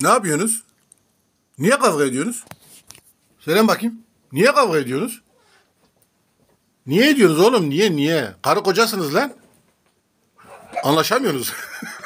Ne yapıyorsunuz? Niye kavga ediyorsunuz? Söylen bakayım. Niye kavga ediyorsunuz? Niye ediyorsunuz oğlum? Niye niye? Karı kocasınız lan. Anlaşamıyorsunuz.